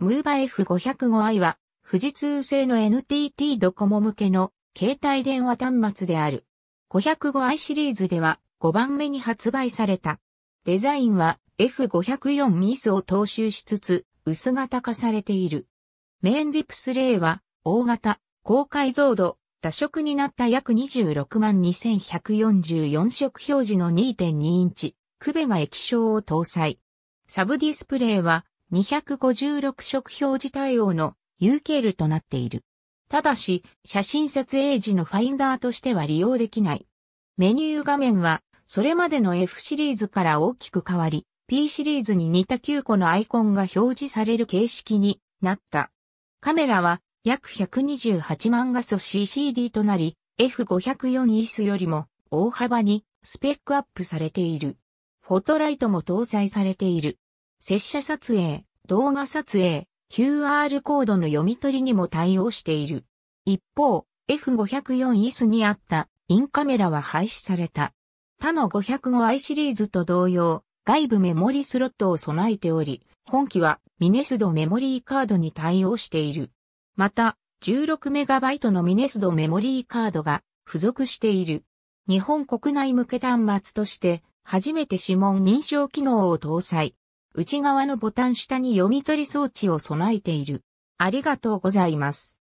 ムーバ F505i は、富士通製の NTT ドコモ向けの携帯電話端末である。505i シリーズでは5番目に発売された。デザインは F504 ミスを踏襲しつつ、薄型化されている。メインディプスレイは、大型、高解像度、多色になった約26万2144色表示の2.2インチ、クベが液晶を搭載。サブディスプレイは、256色表示対応の UKL となっている。ただし、写真撮影時のファインダーとしては利用できない。メニュー画面は、それまでの F シリーズから大きく変わり、P シリーズに似た9個のアイコンが表示される形式になった。カメラは約128万画素 CCD となり、F504 イスよりも大幅にスペックアップされている。フォトライトも搭載されている。接写撮影、動画撮影、QR コードの読み取りにも対応している。一方、F504 イスにあったインカメラは廃止された。他の 505i シリーズと同様、外部メモリスロットを備えており、本機はミネスドメモリーカードに対応している。また、16MB のミネスドメモリーカードが付属している。日本国内向け端末として初めて指紋認証機能を搭載。内側のボタン下に読み取り装置を備えている。ありがとうございます。